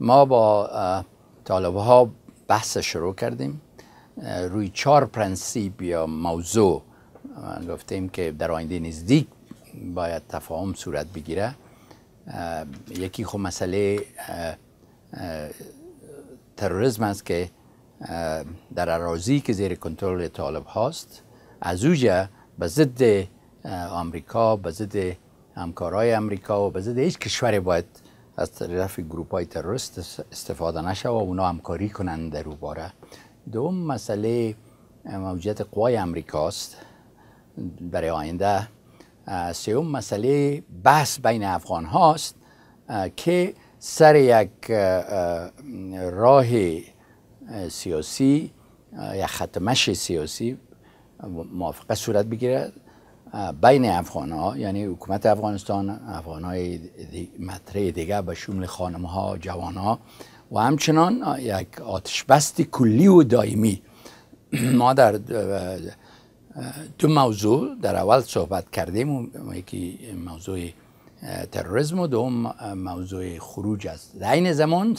ما با طالبه ها بحث شروع کردیم روی چهار پرنسیپ یا موضوع گفتیم که در آینده نزدیک باید تفاهم صورت بگیره یکی خب مسئله تروریسم است که در اراضی که زیر کنترل طالب هاست از اوجا به ضد آمریکا به ضد همکارای آمریکا و به ضد هیچ کشوری باید از طرف گروپ های تروریست استفاده نشه و اونا همکاری کنند در باره دوم مسئله موجود قوای امریکاست برای آینده سوم مسئله بحث بین افغان هاست که سر یک راه سیاسی یا ختمش سیاسی موافقه صورت بگیرد بین افغان ها یعنی حکومت افغانستان افغان های مطره دیگه به شمول خانم ها جوان ها و همچنان یک آتش کلی و دائمی ما در دو موضوع در اول صحبت کردیم یکی موضوع تروریسم و دوم موضوع خروج است در این زمان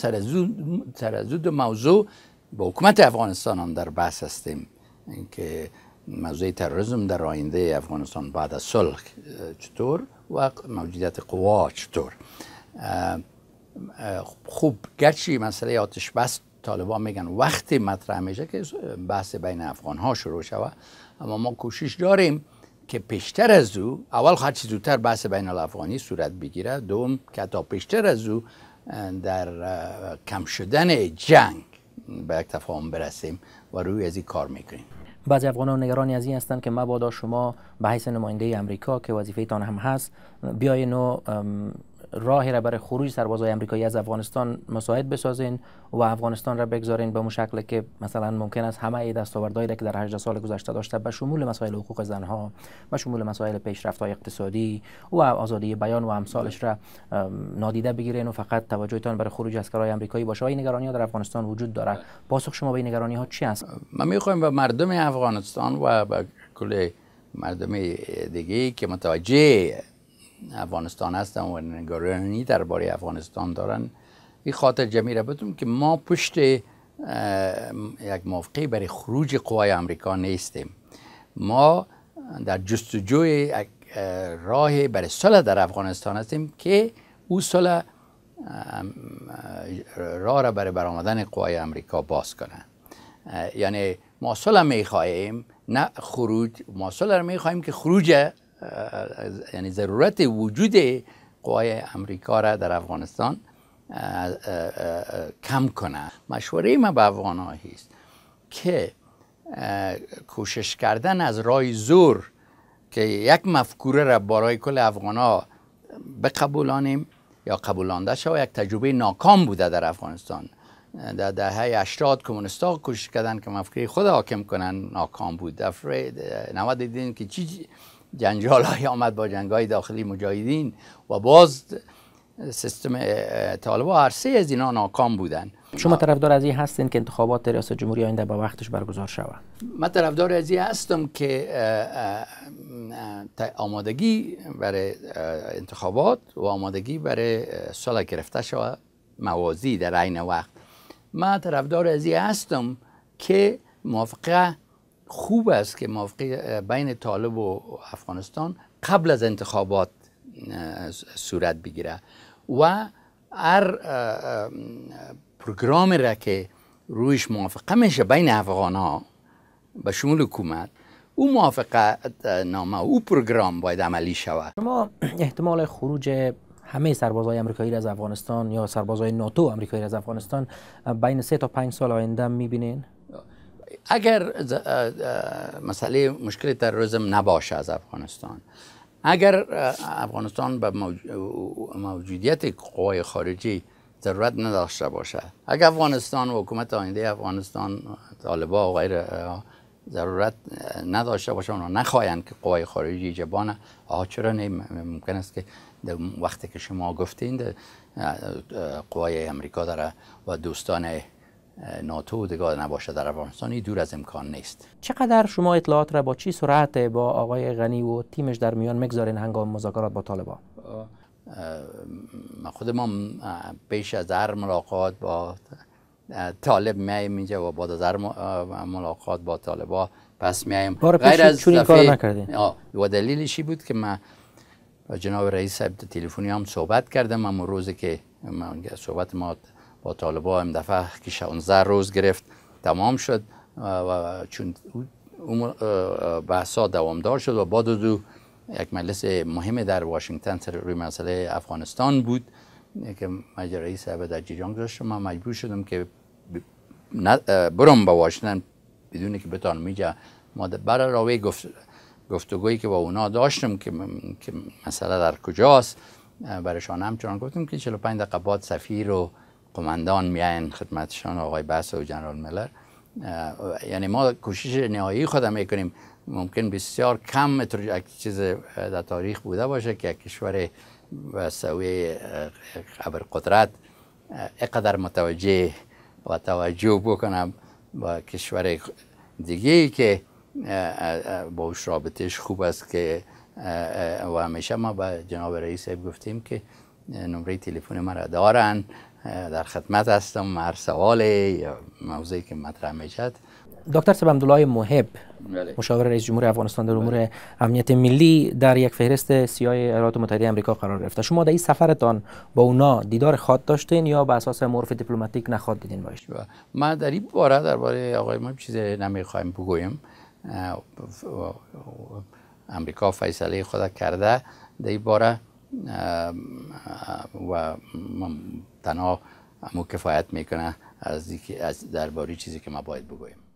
سر از دو موضوع با حکومت افغانستان هم در بحث هستیم اینکه، موضوع تروریسم در آینده افغانستان بعد از صلح چطور و موجودیت قوا چطور خوب گرچه مسئله آتش بس طالبان میگن وقتی مطرح میشه که بحث بین افغان ها شروع شوه اما ما کوشش داریم که پیشتر از او اول هر چی زودتر بحث بین الافغانی صورت بگیره دوم که تا پیشتر از او در کم شدن جنگ به یک تفاهم برسیم و روی از این کار میکنیم بعضی افغانان نگرانی از این هستند که مبادا شما به حیث نماینده امریکا که وظیفه تان هم هست بیای نو راهی را برای خروج سربازهای آمریکایی از افغانستان مساعد بسازین و افغانستان را بگذارین به اون که مثلا ممکن است همه دستاوردهایی را که در 18 سال گذشته داشته به شمول مسائل حقوق زنها و شمول مسائل پیشرفت‌های اقتصادی و آزادی بیان و امثالش را نادیده بگیرین و فقط توجهتان برای خروج اسکرای آمریکایی باشه این نگرانی ها در افغانستان وجود دارد پاسخ شما به این نگرانی ها چی است ما میخوایم به مردم افغانستان و به کل مردم دیگه که متوجه افغانستان هستم و نگرانی درباره افغانستان دارن این خاطر جمعی بدون که ما پشت یک موقعی برای خروج قوای امریکا نیستیم ما در جستجوی راه برای صلح در افغانستان هستیم که او صلح راه را برای برآمدن قوای امریکا باز کنه. یعنی ما صلح میخواهیم نه خروج ما صلح را میخواهیم که خروج یعنی ضرورت وجود قوای امریکا را در افغانستان کم کنه مشوره ما به افغان هست که کوشش کردن از رای زور که یک مفکوره را برای کل افغان ها بقبولانیم یا قبولانده شد یک تجربه ناکام بوده در افغانستان در دهه 80 کمونیستا کوشش کردن که مفکوره خود حاکم کنن ناکام بود دفره 90 دیدین که چی جنجال های آمد با جنگ های داخلی مجاهدین و باز سیستم طالبا هر سه از اینا ناکام بودن شما طرفدار از این هستین که انتخابات ریاست جمهوری آینده با وقتش برگزار شود من طرفدار از این هستم که آمادگی برای انتخابات و آمادگی برای سال گرفته شود موازی در عین وقت من طرفدار از این هستم که موافقه خوب است که موافقه بین طالب و افغانستان قبل از انتخابات صورت بگیره و هر پروگرامی را که رویش موافقه میشه بین افغان ها به شمول حکومت او موافقه نامه او پروگرام باید عملی شود شما احتمال خروج همه سربازهای امریکایی از افغانستان یا سربازهای ناتو امریکایی از افغانستان بین سه تا پنج سال آینده میبینین؟ اگر مسئله مشکل تروریسم نباشه از افغانستان اگر افغانستان به موجودیت قوای خارجی ضرورت نداشته باشه اگر افغانستان و حکومت آینده افغانستان طالبا و غیر ضرورت نداشته باشه اونا نخواهند که قوای خارجی جبانه چرا ممکن است که وقتی که شما گفتین قوای امریکا داره و دوستان ناتو دیگه نباشه در افغانستان دور از امکان نیست چقدر شما اطلاعات را با چی سرعت با آقای غنی و تیمش در میان میگذارین هنگام مذاکرات با طالبان خود ما پیش از هر ملاقات با طالب میایم اینجا و بعد از هر ملاقات با طالبا پس میایم غیر از چون کار نکردین و دلیلشی بود که من جناب رئیس صاحب تلفنی هم صحبت کردم اما روزی که من صحبت ما با طالبا هم دفعه که 16 روز گرفت تمام شد و چون اون بحثا دوامدار شد و بعد دو یک مجلس مهم در واشنگتن روی مسئله افغانستان بود که مجلس رئیس در جریان گذاشت من مجبور شدم که برم به واشنگتن بدون که بتانم اینجا ما برای راوی گفت گفتگویی که با اونا داشتم که, که مسئله در کجاست برایشان همچنان گفتم که 45 دقیقه بعد سفیر رو قماندان میان خدمتشان آقای بس و جنرال ملر یعنی ما کوشش نهایی خودم میکنیم ممکن بسیار کم چیز در تاریخ بوده باشه که کشور و سوی قدرت اقدر متوجه و توجه بکنم با کشور دیگه ای که با اوش رابطش خوب است که و همیشه ما به جناب رئیس گفتیم که نمره تلفن مرا دارن در خدمت هستم هر سوال موضوعی که مطرح میشد دکتر عبدالله محب بله. مشاور رئیس جمهور افغانستان در بله. امور بله. امنیت ملی در یک فهرست سیای ایالات متحده آمریکا قرار گرفته شما در این سفرتان با اونا دیدار خاط داشتین یا به اساس معرف دیپلماتیک نخواد دیدین باش بله. من در این باره درباره آقای ما چیزی نمیخوایم بگویم امریکا فیصله خود کرده در این باره و تنها امو کفایت میکنه از, از درباره چیزی که ما باید بگویم